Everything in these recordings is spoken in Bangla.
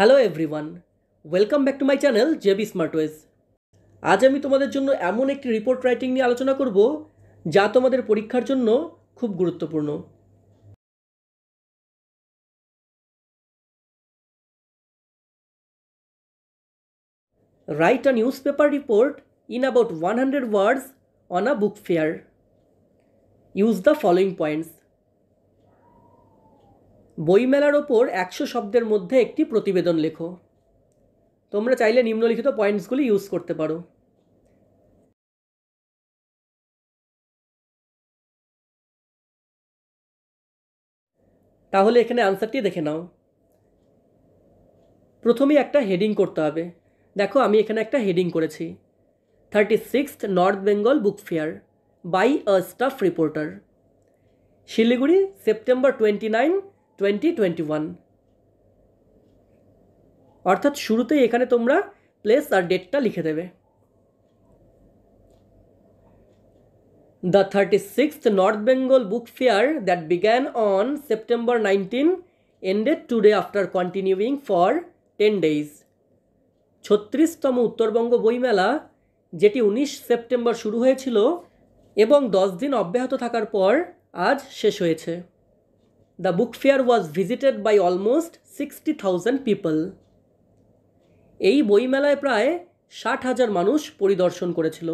Hello everyone welcome back to my channel JB Smartways আজ আমি তোমাদের জন্য এমন একটি রিপোর্ট রাইটিং নিয়ে আলোচনা করব যা তোমাদের পরীক্ষার জন্য খুব গুরুত্বপূর্ণ write a newspaper report in about one hundred words on a book fair use the following points বইমেলার ওপর একশো শব্দের মধ্যে একটি প্রতিবেদন লেখো তোমরা চাইলে নিম্নলিখিত পয়েন্টসগুলি ইউজ করতে পারো তাহলে এখানে আনসারটি দেখে নাও প্রথমে একটা হেডিং করতে হবে দেখো আমি এখানে একটা হেডিং করেছি thirty sixth north Bengal book fair by a staff reporter Siliguri September twenty nine twenty twenty one অর্থাৎ শুরুতেই এখানে তোমরা প্লেস আর ডেটটা লিখে দেবে the thirty 36th north Bengal book fair that began on September nineteen ended today after continuing for ten days ছত্রিশতম উত্তরবঙ্গ বইমেলা যেটি উনিশ সেপ্টেম্বর শুরু হয়েছিল এবং দশ দিন অব্যাহত থাকার পর আজ শেষ হয়েছে the book fair was visited by almost sixty thousand people এই বইমেলায় প্রায় ষাট হাজার মানুষ পরিদর্শন করেছিল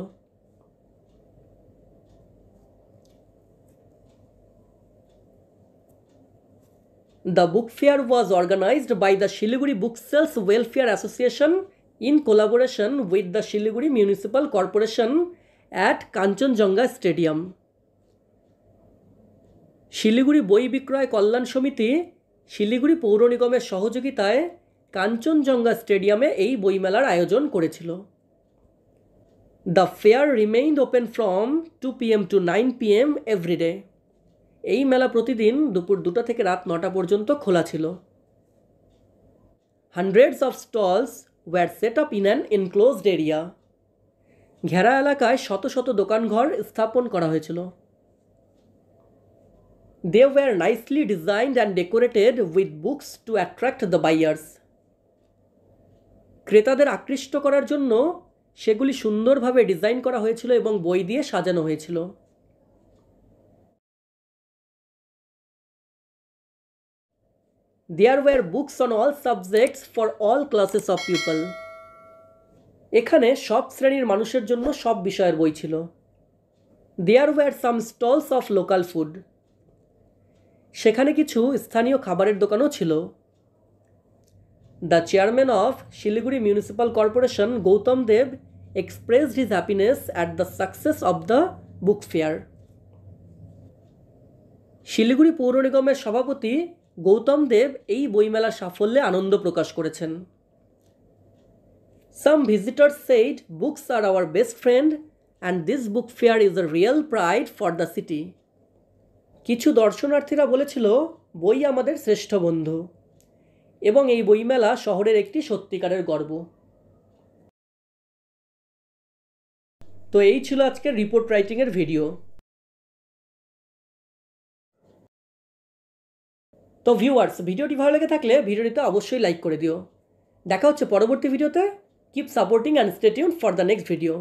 the book fair was organized by the Siliguri book sales welfare association in collaboration with the Siliguri municipal corporation at Kanchenjunga stadium Siliguri বই বিক্রয় কল্যাণ সমিতি শিলিগুড়ি পৌর নিগমের সহযোগিতায় কাঞ্চনজঙ্ঘা স্টেডিয়ামে এই বইমেলার আয়োজন করেছিল the fair remained open from two P M to nine P M everyday এই মেলা প্রতিদিন দুপুর দুটা থেকে রাত নটা পর্যন্ত খোলা ছিল hundreds of stalls were set up in an enclosed area ঘেরা এলাকায় শত শত দোকানঘর স্থাপন করা হয়েছিল They were nicely designed and decorated with books to attract the buyers. ক্রেতাদের আকৃষ্ট করার জন্য সেগুলি সুন্দরভাবে ডিজাইন করা হয়েছিল এবং বই দিয়ে সাজানো হয়েছিল there were books on all subjects for all classes of people এখানে সব শ্রেণীর মানুষের জন্য সব বিষয়ের বই ছিল there were some stalls of local food সেখানে কিছু স্থানীয় খাবারের দোকানও ছিল the chairman of Siliguri municipal corporation Gautam Deb expresses his happiness at the success of the book fair Siliguri পৌর নিগমের সভাপতি গৌতম দেব এই বইমেলার সাফল্যে আনন্দ প্রকাশ করেছেন some visitors said books are our best friend and this book fair is a real pride for the city কিছু দর্শনার্থীরা বলেছিল বই আমাদের শ্রেষ্ঠ বন্ধু এবং এই বইমেলা শহরের একটি সত্যিকারের গর্ব তো এই ছিল আজকের রিপোর্ট রাইটিংয়ের ভিডিও তো ভিউয়ার্স ভিডিওটি ভালো লেগে থাকলে ভিডিওটিতে অবশ্যই লাইক করে দিও দেখা হচ্ছে পরবর্তী ভিডিওতে keep supporting and stay tuned for the next video